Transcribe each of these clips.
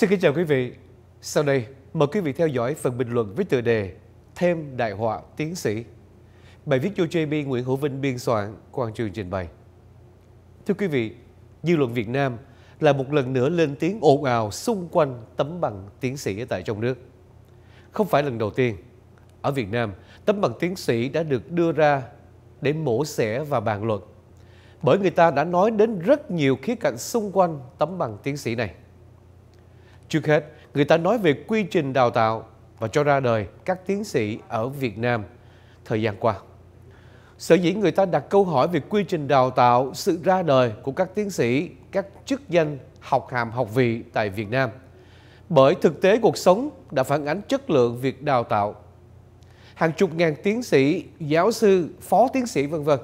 Xin kính chào quý vị. Sau đây, mời quý vị theo dõi phần bình luận với tựa đề Thêm đại họa tiến sĩ. Bài viết do JB Nguyễn Hữu Vinh biên soạn, Quang Trường trình bày. Thưa quý vị, dư luận Việt Nam là một lần nữa lên tiếng ồn ào xung quanh tấm bằng tiến sĩ ở tại trong nước. Không phải lần đầu tiên, ở Việt Nam, tấm bằng tiến sĩ đã được đưa ra để mổ xẻ và bàn luận. Bởi người ta đã nói đến rất nhiều khía cạnh xung quanh tấm bằng tiến sĩ này Trước hết, người ta nói về quy trình đào tạo và cho ra đời các tiến sĩ ở Việt Nam thời gian qua. Sở dĩ người ta đặt câu hỏi về quy trình đào tạo, sự ra đời của các tiến sĩ, các chức danh học hàm học vị tại Việt Nam. Bởi thực tế cuộc sống đã phản ánh chất lượng việc đào tạo. Hàng chục ngàn tiến sĩ, giáo sư, phó tiến sĩ vân vân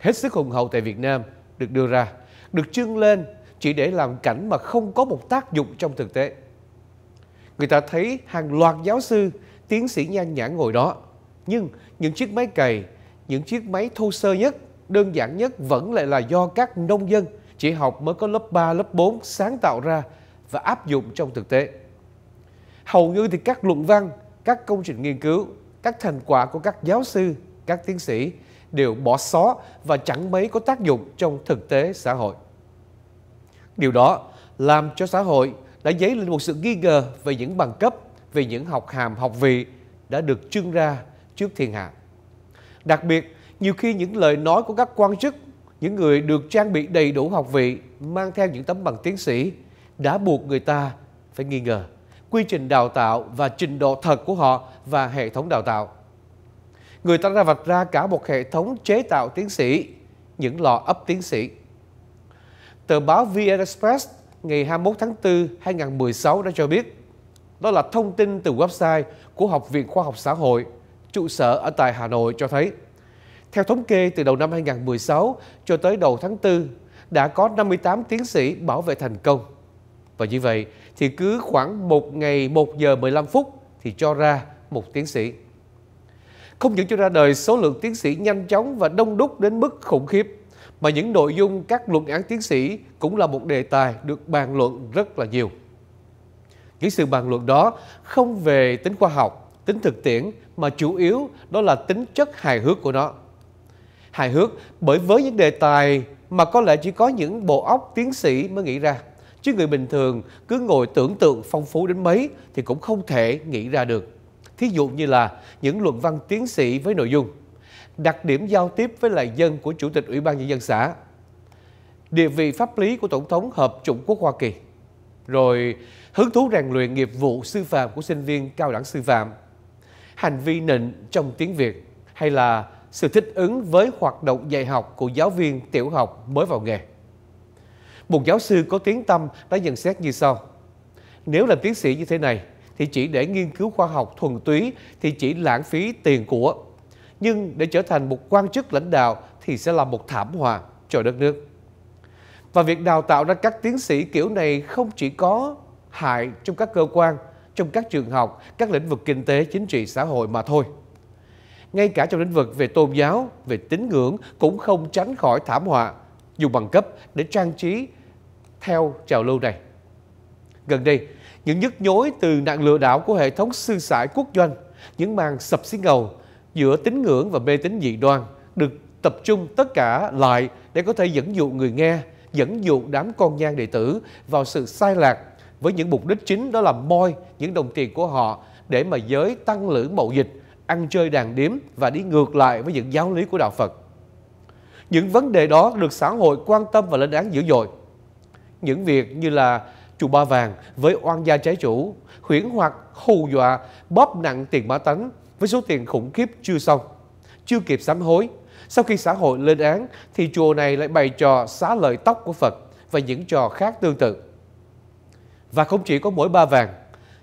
hết sức hùng hậu tại Việt Nam được đưa ra, được trưng lên chỉ để làm cảnh mà không có một tác dụng trong thực tế. Người ta thấy hàng loạt giáo sư, tiến sĩ nhan nhãn ngồi đó, nhưng những chiếc máy cày, những chiếc máy thô sơ nhất, đơn giản nhất vẫn lại là do các nông dân chỉ học mới có lớp 3, lớp 4 sáng tạo ra và áp dụng trong thực tế. Hầu như thì các luận văn, các công trình nghiên cứu, các thành quả của các giáo sư, các tiến sĩ đều bỏ xó và chẳng mấy có tác dụng trong thực tế xã hội. Điều đó làm cho xã hội đã dấy lên một sự nghi ngờ về những bằng cấp, về những học hàm, học vị đã được trưng ra trước thiên hạ. Đặc biệt, nhiều khi những lời nói của các quan chức, những người được trang bị đầy đủ học vị, mang theo những tấm bằng tiến sĩ, đã buộc người ta phải nghi ngờ quy trình đào tạo và trình độ thật của họ và hệ thống đào tạo. Người ta đã vạch ra cả một hệ thống chế tạo tiến sĩ, những lò ấp tiến sĩ Tờ báo VN Express ngày 21 tháng 4 2016 đã cho biết đó là thông tin từ website của Học viện Khoa học Xã hội trụ sở ở tại Hà Nội cho thấy theo thống kê từ đầu năm 2016 cho tới đầu tháng 4 đã có 58 tiến sĩ bảo vệ thành công. Và như vậy thì cứ khoảng 1 ngày 1 giờ 15 phút thì cho ra một tiến sĩ. Không những cho ra đời số lượng tiến sĩ nhanh chóng và đông đúc đến mức khủng khiếp mà những nội dung các luận án tiến sĩ cũng là một đề tài được bàn luận rất là nhiều. Những sự bàn luận đó không về tính khoa học, tính thực tiễn mà chủ yếu đó là tính chất hài hước của nó. Hài hước bởi với những đề tài mà có lẽ chỉ có những bộ óc tiến sĩ mới nghĩ ra, chứ người bình thường cứ ngồi tưởng tượng phong phú đến mấy thì cũng không thể nghĩ ra được. Thí dụ như là những luận văn tiến sĩ với nội dung đặc điểm giao tiếp với lại dân của Chủ tịch Ủy ban Nhân dân xã, địa vị pháp lý của Tổng thống Hợp chủng quốc Hoa Kỳ, rồi hứng thú rèn luyện nghiệp vụ sư phạm của sinh viên cao đẳng sư phạm, hành vi nịnh trong tiếng Việt hay là sự thích ứng với hoạt động dạy học của giáo viên tiểu học mới vào nghề. Một giáo sư có tiếng tâm đã nhận xét như sau. Nếu là tiến sĩ như thế này thì chỉ để nghiên cứu khoa học thuần túy thì chỉ lãng phí tiền của nhưng để trở thành một quan chức lãnh đạo thì sẽ là một thảm họa cho đất nước. Và việc đào tạo ra các tiến sĩ kiểu này không chỉ có hại trong các cơ quan, trong các trường học, các lĩnh vực kinh tế, chính trị, xã hội mà thôi. Ngay cả trong lĩnh vực về tôn giáo, về tín ngưỡng cũng không tránh khỏi thảm họa dùng bằng cấp để trang trí theo trào lưu này. Gần đây, những nhức nhối từ nạn lừa đảo của hệ thống sư sãi quốc doanh, những màn sập xí ngầu, giữa tín ngưỡng và mê tín dị đoan được tập trung tất cả lại để có thể dẫn dụ người nghe, dẫn dụ đám con nhang đệ tử vào sự sai lạc với những mục đích chính đó là moi những đồng tiền của họ để mà giới tăng lữ mậu dịch ăn chơi đàn điếm và đi ngược lại với những giáo lý của đạo Phật. Những vấn đề đó được xã hội quan tâm và lên án dữ dội. Những việc như là chùa Ba Vàng với oan gia trái chủ, khuyển hoặc hù dọa, bóp nặng tiền mã tánh với số tiền khủng khiếp chưa xong, chưa kịp sám hối. Sau khi xã hội lên án thì chùa này lại bày trò xá lợi tóc của Phật và những trò khác tương tự. Và không chỉ có mỗi ba vàng,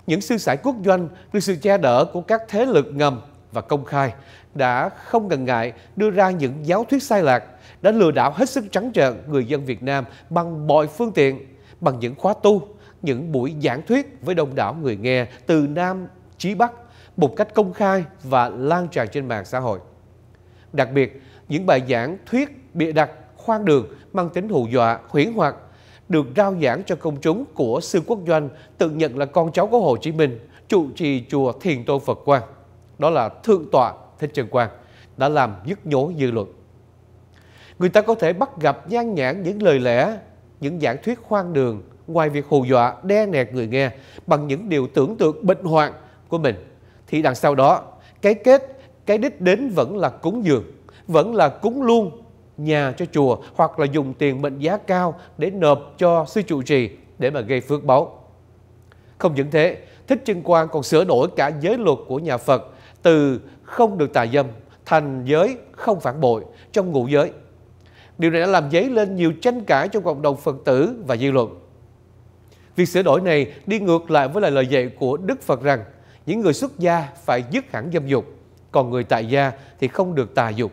những sư sãi quốc doanh được sự che đỡ của các thế lực ngầm và công khai đã không ngần ngại đưa ra những giáo thuyết sai lạc, đã lừa đảo hết sức trắng trợn người dân Việt Nam bằng mọi phương tiện, bằng những khóa tu, những buổi giảng thuyết với đông đảo người nghe từ Nam chí Bắc một cách công khai và lan tràn trên mạng xã hội. Đặc biệt, những bài giảng thuyết bịa đặt khoan đường mang tính hù dọa, huyễn hoặc được rao giảng cho công chúng của Sư Quốc Doanh tự nhận là con cháu của Hồ Chí Minh, trụ trì chùa Thiền Tôn Phật Quang. Đó là Thượng tọa Thích Trần Quang đã làm nhức nhối dư luận. Người ta có thể bắt gặp nhan nhãn những lời lẽ, những giảng thuyết khoan đường ngoài việc hù dọa đe nẹt người nghe bằng những điều tưởng tượng bệnh hoạn của mình thì đằng sau đó cái kết cái đích đến vẫn là cúng dường vẫn là cúng luôn nhà cho chùa hoặc là dùng tiền mệnh giá cao để nộp cho sư trụ trì để mà gây phước báu không những thế thích chân quan còn sửa đổi cả giới luật của nhà phật từ không được tà dâm thành giới không phản bội trong ngũ giới điều này đã làm dấy lên nhiều tranh cãi trong cộng đồng phật tử và dư luận Việc sửa đổi này đi ngược lại với lời dạy của Đức Phật rằng những người xuất gia phải dứt hẳn dâm dục, còn người tại gia thì không được tà dục.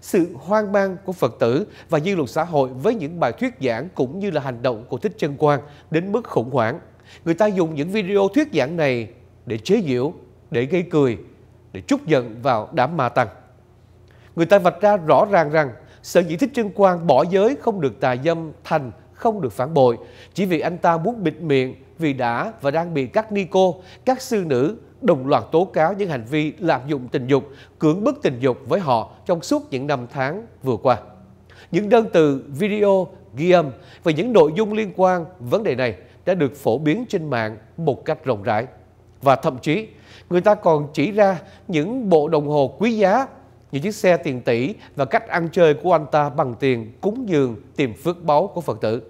Sự hoang mang của Phật tử và dư luận xã hội với những bài thuyết giảng cũng như là hành động của Thích Chân Quang đến mức khủng hoảng. Người ta dùng những video thuyết giảng này để chế giễu, để gây cười, để trút giận vào đám ma tăng. Người ta vạch ra rõ ràng rằng sở dĩ Thích chân Quang bỏ giới không được tà dâm thành không được phản bội, chỉ vì anh ta muốn bịt miệng vì đã và đang bị các ni cô, các sư nữ đồng loạt tố cáo những hành vi lạm dụng tình dục, cưỡng bức tình dục với họ trong suốt những năm tháng vừa qua. Những đơn từ, video, ghi âm và những nội dung liên quan vấn đề này đã được phổ biến trên mạng một cách rộng rãi. Và thậm chí, người ta còn chỉ ra những bộ đồng hồ quý giá, những chiếc xe tiền tỷ và cách ăn chơi của anh ta bằng tiền cúng dường tìm phước báu của Phật tử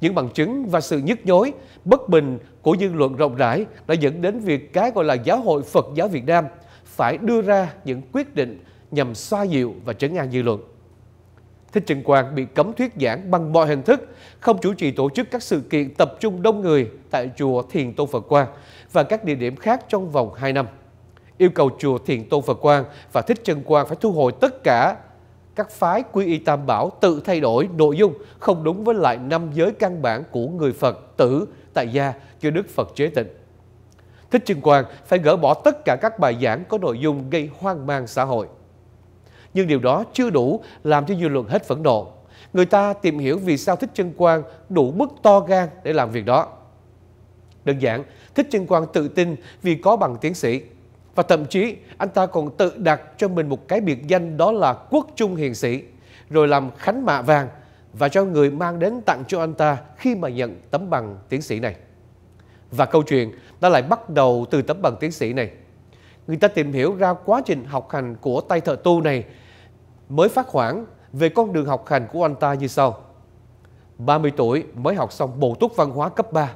những bằng chứng và sự nhức nhối, bất bình của dư luận rộng rãi đã dẫn đến việc cái gọi là giáo hội Phật giáo Việt Nam phải đưa ra những quyết định nhằm xoa dịu và trấn an dư luận. Thích Trừng Quang bị cấm thuyết giảng bằng mọi hình thức, không chủ trì tổ chức các sự kiện tập trung đông người tại chùa Thiền Tôn Phật Quang và các địa điểm khác trong vòng 2 năm. Yêu cầu chùa Thiền Tôn Phật Quang và Thích Trừng Quang phải thu hồi tất cả các phái quy y tam bảo tự thay đổi nội dung không đúng với lại năm giới căn bản của người Phật tử tại gia cho Đức Phật chế tịnh. Thích Trân Quang phải gỡ bỏ tất cả các bài giảng có nội dung gây hoang mang xã hội. Nhưng điều đó chưa đủ làm cho dư luận hết phẫn nộ. Người ta tìm hiểu vì sao Thích Trân Quang đủ mức to gan để làm việc đó. Đơn giản, Thích Trân Quang tự tin vì có bằng tiến sĩ. Và thậm chí anh ta còn tự đặt cho mình một cái biệt danh đó là quốc trung hiền sĩ, rồi làm khánh mạ vàng và cho người mang đến tặng cho anh ta khi mà nhận tấm bằng tiến sĩ này. Và câu chuyện đã lại bắt đầu từ tấm bằng tiến sĩ này. Người ta tìm hiểu ra quá trình học hành của tay thợ tu này mới phát hoảng về con đường học hành của anh ta như sau. 30 tuổi mới học xong bổ túc văn hóa cấp 3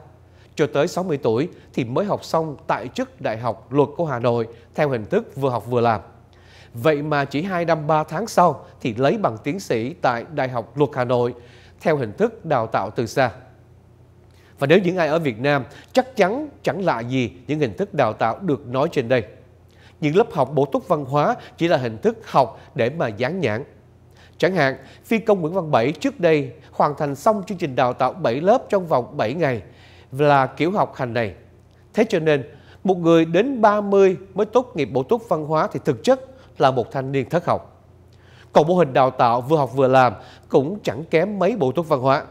cho tới 60 tuổi thì mới học xong tại chức Đại học Luật của Hà Nội theo hình thức vừa học vừa làm. Vậy mà chỉ 2 năm 3 tháng sau thì lấy bằng tiến sĩ tại Đại học Luật Hà Nội theo hình thức đào tạo từ xa. Và nếu những ai ở Việt Nam chắc chắn chẳng lạ gì những hình thức đào tạo được nói trên đây. Những lớp học bổ túc văn hóa chỉ là hình thức học để mà dán nhãn. Chẳng hạn, phi công Nguyễn Văn Bảy trước đây hoàn thành xong chương trình đào tạo 7 lớp trong vòng 7 ngày là kiểu học hành này. Thế cho nên, một người đến 30 mới tốt nghiệp bổ túc văn hóa thì thực chất là một thanh niên thất học. Còn mô hình đào tạo vừa học vừa làm cũng chẳng kém mấy bổ túc văn hóa.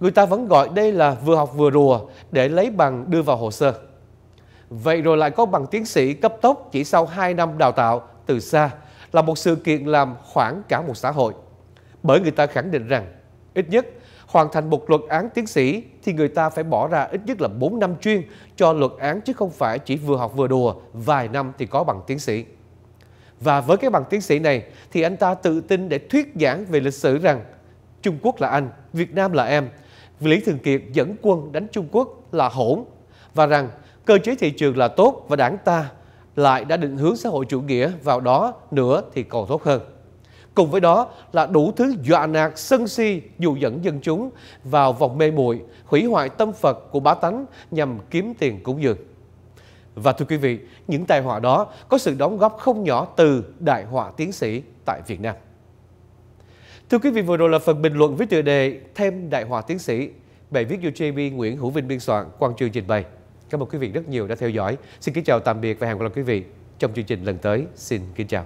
Người ta vẫn gọi đây là vừa học vừa rùa để lấy bằng đưa vào hồ sơ. Vậy rồi lại có bằng tiến sĩ cấp tốc chỉ sau 2 năm đào tạo từ xa là một sự kiện làm khoảng cả một xã hội. Bởi người ta khẳng định rằng ít nhất hoàn thành một luận án tiến sĩ thì người ta phải bỏ ra ít nhất là 4 năm chuyên cho luận án chứ không phải chỉ vừa học vừa đùa, vài năm thì có bằng tiến sĩ. Và với cái bằng tiến sĩ này thì anh ta tự tin để thuyết giảng về lịch sử rằng Trung Quốc là anh, Việt Nam là em. Lý Thường Kiệt dẫn quân đánh Trung Quốc là hỗn và rằng cơ chế thị trường là tốt và đảng ta lại đã định hướng xã hội chủ nghĩa vào đó nữa thì còn tốt hơn. Cùng với đó là đủ thứ dọa nạt sân si dụ dẫn dân chúng vào vòng mê muội, hủy hoại tâm Phật của bá tánh nhằm kiếm tiền cúng dường. Và thưa quý vị, những tai họa đó có sự đóng góp không nhỏ từ đại họa tiến sĩ tại Việt Nam. Thưa quý vị, vừa rồi là phần bình luận với tựa đề Thêm đại họa tiến sĩ, bài viết do JB Nguyễn Hữu Vinh biên soạn, Quang Trương trình bày. Cảm ơn quý vị rất nhiều đã theo dõi. Xin kính chào tạm biệt và hẹn gặp lại quý vị trong chương trình lần tới. Xin kính chào.